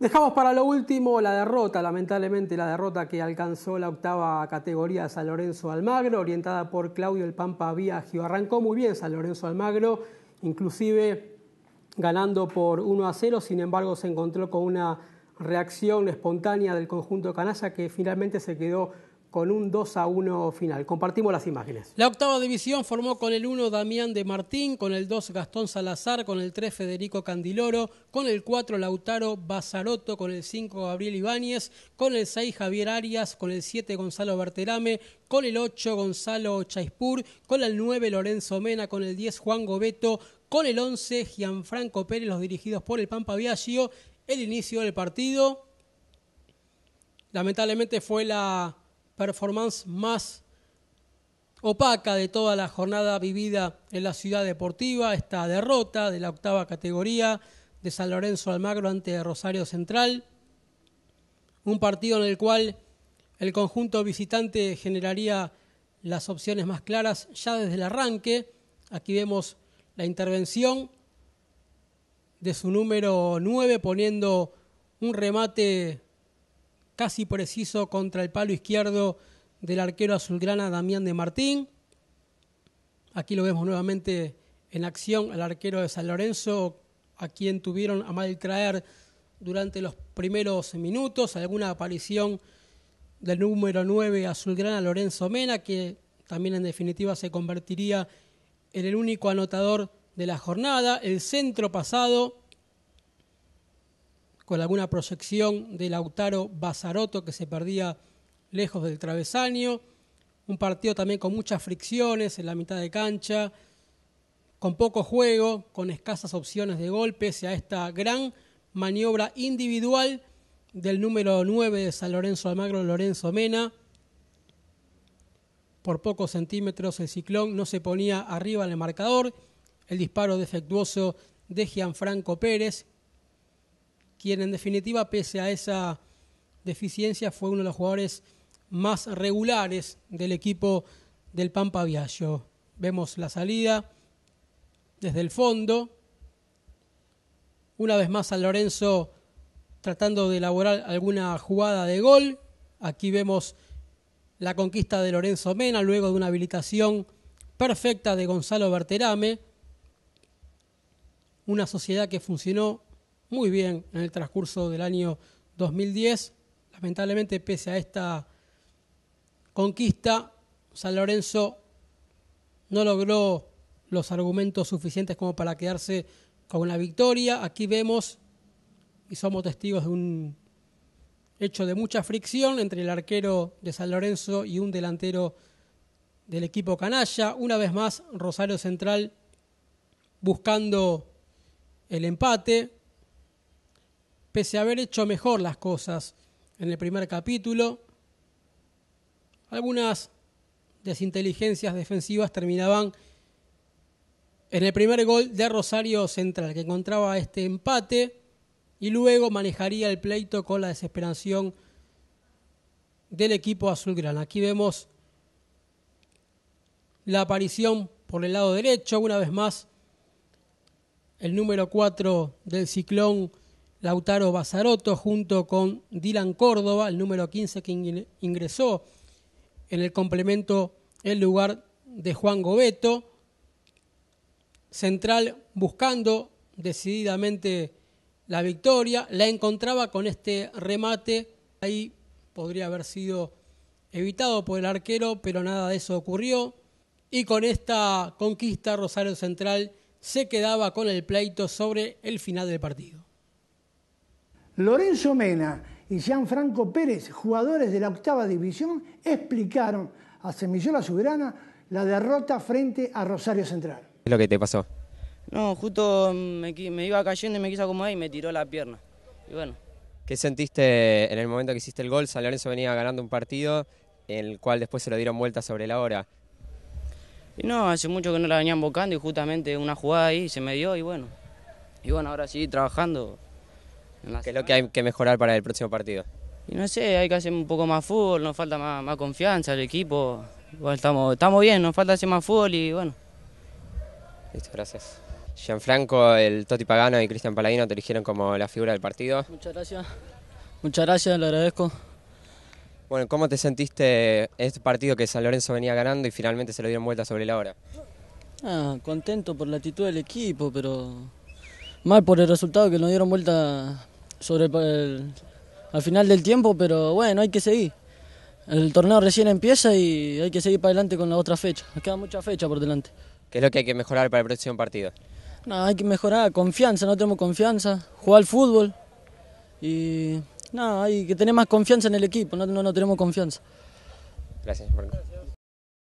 Dejamos para lo último la derrota, lamentablemente la derrota que alcanzó la octava categoría San Lorenzo Almagro, orientada por Claudio El Pampa Viaggio. Arrancó muy bien San Lorenzo Almagro, inclusive ganando por 1 a 0, sin embargo se encontró con una reacción espontánea del conjunto canalla que finalmente se quedó con un 2 a 1 final. Compartimos las imágenes. La octava división formó con el 1 Damián de Martín, con el 2 Gastón Salazar, con el 3 Federico Candiloro, con el 4 Lautaro Bazarotto, con el 5 Gabriel Ibáñez, con el 6 Javier Arias, con el 7 Gonzalo Berterame, con el 8 Gonzalo Chaispur, con el 9 Lorenzo Mena, con el 10 Juan Gobeto, con el 11 Gianfranco Pérez, los dirigidos por el Pampa Viaggio. El inicio del partido lamentablemente fue la performance más opaca de toda la jornada vivida en la ciudad deportiva, esta derrota de la octava categoría de San Lorenzo Almagro ante Rosario Central, un partido en el cual el conjunto visitante generaría las opciones más claras ya desde el arranque. Aquí vemos la intervención de su número 9 poniendo un remate casi preciso contra el palo izquierdo del arquero azulgrana Damián de Martín. Aquí lo vemos nuevamente en acción el arquero de San Lorenzo, a quien tuvieron a mal traer durante los primeros minutos, alguna aparición del número 9 azulgrana Lorenzo Mena, que también en definitiva se convertiría en el único anotador de la jornada. El centro pasado con alguna proyección de Lautaro Bazaroto que se perdía lejos del travesaño. Un partido también con muchas fricciones en la mitad de cancha, con poco juego, con escasas opciones de gol, pese a esta gran maniobra individual del número 9 de San Lorenzo Almagro, Lorenzo Mena. Por pocos centímetros el ciclón no se ponía arriba en el marcador. El disparo defectuoso de Gianfranco Pérez quien en definitiva, pese a esa deficiencia, fue uno de los jugadores más regulares del equipo del Pampa Viallo. Vemos la salida desde el fondo. Una vez más a Lorenzo tratando de elaborar alguna jugada de gol. Aquí vemos la conquista de Lorenzo Mena luego de una habilitación perfecta de Gonzalo Berterame. Una sociedad que funcionó muy bien en el transcurso del año 2010. Lamentablemente, pese a esta conquista, San Lorenzo no logró los argumentos suficientes como para quedarse con la victoria. Aquí vemos y somos testigos de un hecho de mucha fricción entre el arquero de San Lorenzo y un delantero del equipo canalla. Una vez más, Rosario Central buscando el empate, pese a haber hecho mejor las cosas en el primer capítulo, algunas desinteligencias defensivas terminaban en el primer gol de Rosario Central, que encontraba este empate y luego manejaría el pleito con la desesperación del equipo azulgrana. Aquí vemos la aparición por el lado derecho, una vez más, el número 4 del ciclón Lautaro Basaroto junto con Dylan Córdoba, el número 15 que ingresó en el complemento en lugar de Juan Gobeto. Central buscando decididamente la victoria, la encontraba con este remate, ahí podría haber sido evitado por el arquero, pero nada de eso ocurrió. Y con esta conquista Rosario Central se quedaba con el pleito sobre el final del partido. Lorenzo Mena y Gianfranco Pérez, jugadores de la octava división, explicaron a la Soberana la derrota frente a Rosario Central. ¿Qué es lo que te pasó? No, justo me, iba cayendo y me quiso acomodar y me tiró la pierna. Y bueno. ¿Qué sentiste en el momento que hiciste el gol? San Lorenzo venía ganando un partido en el cual después se lo dieron vuelta sobre la hora. no, hace mucho que no la venían bocando y justamente una jugada ahí se me dio y bueno. Y bueno, ahora sí, trabajando, que es lo que hay que mejorar para el próximo partido? Y no sé, hay que hacer un poco más fútbol, nos falta más, más confianza al equipo. Igual estamos, estamos bien, nos falta hacer más fútbol y bueno. Listo, gracias. Gianfranco, el Toti Pagano y Cristian Paladino te eligieron como la figura del partido. Muchas gracias, muchas gracias, le agradezco. Bueno, ¿cómo te sentiste este partido que San Lorenzo venía ganando y finalmente se lo dieron vuelta sobre la hora? Ah, contento por la actitud del equipo, pero mal por el resultado que nos dieron vuelta sobre el, al final del tiempo, pero bueno, hay que seguir. El torneo recién empieza y hay que seguir para adelante con la otra fecha. Nos queda mucha fecha por delante. ¿Qué es lo que hay que mejorar para el próximo partido? no, hay que mejorar confianza, no tenemos confianza, jugar al fútbol y no, hay que tener más confianza en el equipo, no, no, tenemos confianza. Gracias.